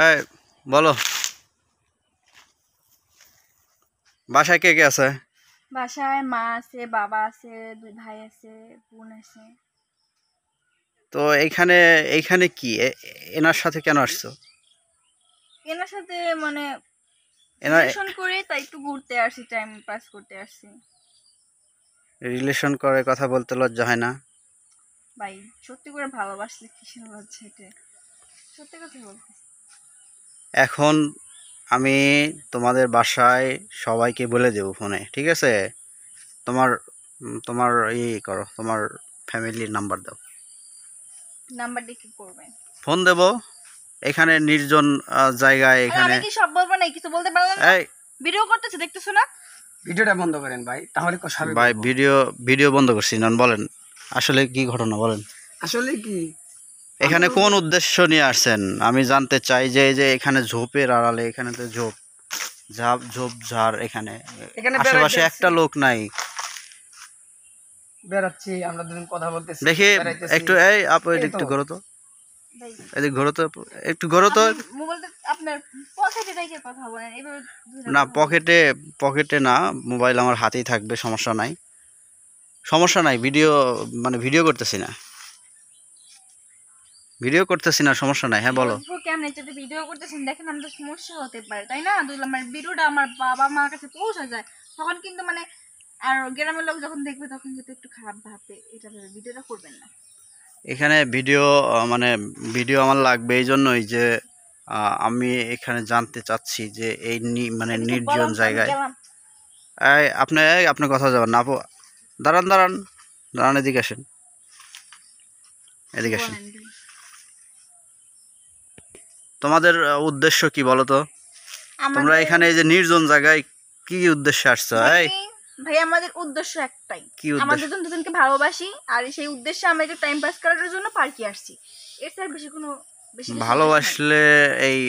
এই বলো বাসায় কে কে আছে বাসায় মা আছে বাবা আছে দুই ভাই আছে বোন আছে তো এইখানে এইখানে কি এনার সাথে কেন আসছো এনার সাথে মানে রিলেশন করে তাই একটু ঘুরতে আসি টাইম পাস করতে আসি রিলেশন করে কথা বলতে লজ্জা হয় না ভাই সত্যি করে ভালোবাসলে কিসের লজ্জা এটা সত্যি কথা বলতেছি এখন আমি তোমাদের বাসায় সবাইকে বলে দেবো ফোনে ঠিক আছে তোমার তোমার ই করো তোমার ফ্যামিলির নাম্বার দাও নাম্বার দিয়ে কি করবে ফোন দেব এখানে নির্জন জায়গায় এখানে আমি কি সব বলবো না কিছু বলতে পারলাম না ভিডিও করতেছ দেখতেছ না ভিডিওটা বন্ধ করেন ভাই তাহলে ভাই ভিডিও ভিডিও বন্ধ করছি নন বলেন আসলে কি ঘটনা বলেন আসলে কি এখানে কোন উদ্দেশ্য নিয়ে আসছেন আমি জানতে চাই যে এই যে এখানে ঝোপের আড়ালে এখানে তো ঝোপ ঝাপ ঝোপ ঝাড় এখানে আশেপাশে একটা লোক নাই বেড়াচ্ছি আমরা দুজন কথা বলতেছি দেখি একটু এই আপু একটু ঘোরো তো একটু তো না পকেটে পকেটে না মোবাইল আমার হাতেই থাকবে সমস্যা নাই সমস্যা নাই ভিডিও মানে ভিডিও করতেছি না ভিডিও করতেছি না সমস্যা নাই হ্যাঁ বলো কেমন যদি ভিডিও করতেছেন দেখেন আমাদের সমস্যা হতে পারে তাই না দুই আমার ভিডিওটা আমার বাবা মার কাছে পৌঁছা যায় তখন কিন্তু মানে আর গ্রামের লোক যখন দেখবে তখন কিন্তু একটু খারাপ ভাবে এটা ভেবে ভিডিওটা করবেন না এখানে ভিডিও মানে ভিডিও আমার লাগবে এই জন্যই যে আমি এখানে জানতে চাচ্ছি যে এই মানে নির্জন জায়গায় এই আপনি আপনার কথা যাবেন না আপু দাঁড়ান দাঁড়ান দাঁড়ান এদিকে আসেন এদিকে আসেন তোমাদের উদ্দেশ্য কি বলো তো তোমরা এখানে এই যে নির্জন জায়গায় কি উদ্দেশ্যে আসছো এই ভাই আমাদের উদ্দেশ্য একটাই আমাদের দুজন দুজনকে ভালোবাসি আর সেই উদ্দেশ্যে আমরা একটু টাইম পাস করার জন্য পার্কে আসছি এর স্যার বেশি কোনো ভালোবাসলে এই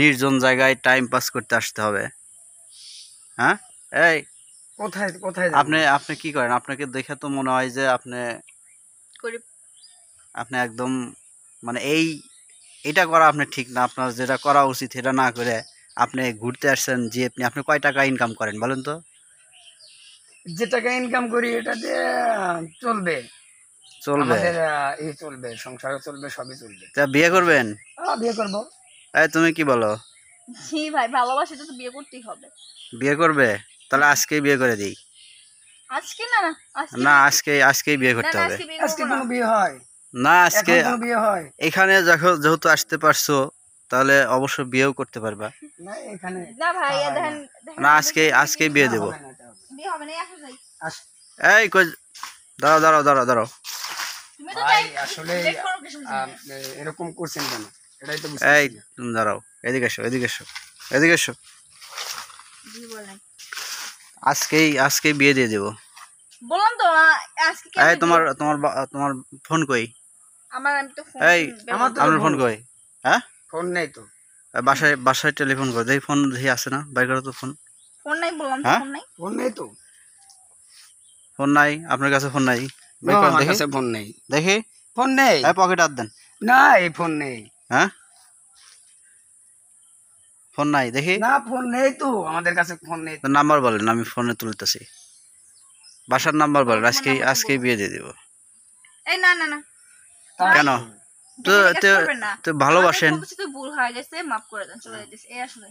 নির্জন জায়গায় টাইম পাস করতে আসতে হবে হ্যাঁ এই কোথায় কোথায় আপনি আপনি কি করেন আপনাকে দেখে তো মনে হয় যে আপনি আপনি একদম মানে এই এটা করা আপনার ঠিক না আপনার যেটা করা উচিত সেটা না করে আপনি ঘুরতে আসছেন যে আপনি আপনি কয় টাকা ইনকাম করেন বলেন তো যে টাকা ইনকাম করি এটা দিয়ে চলবে চলবে এই চলবে সংসার চলবে সবই চলবে তা বিয়ে করবেন বিয়ে করবো এই তুমি কি বলো জি ভাই ভালোবাসি তো বিয়ে করতেই হবে বিয়ে করবে তাহলে আজকে বিয়ে করে দিই আজকে না না আজকে আজকে বিয়ে করতে হবে আজকে কোনো বিয়ে হয় না আজকে এখানে যেহেতু আসতে পারছো তাহলে অবশ্য বিয়েও করতে পারবা না আজকে আজকে বিয়ে দেব এই দাঁড়াও দাঁড়াও দাঁড়াও দাঁড়াও এই তুমি এদিকে এদিকে এসো এদিকে এসো আজকেই বিয়ে দিয়ে দেবো এই তোমার তোমার তোমার ফোন কই আমার আমি তো ফোন এই আমার ফোন কই হ্যাঁ ফোন নাই তো বাসায় বাসায় টেলিফোন করে দেই ফোন আছে না বাইর তো ফোন ফোন নাই বললাম ফোন হ্যাঁ? নাই ফোন নাই তো ফোন নাই আপনার কাছে ফোন নাই কাছে ফোন নাই দেখি ফোন নেই পকেট আর দেন না এই ফোন নেই হ্যাঁ ফোন নাই দেখি না ফোন নেই তো আমাদের কাছে ফোন নেই তো নাম্বার বলেন আমি ফোনে তুলতেছি বাসার নাম্বার বলেন আজকে আজকে বিয়ে দিয়ে দিব এই না না না কেন তো ভালোবাসেন ভুল হয়ে গেছে মাফ করে দেন চলে যাইতেছে এই আসলে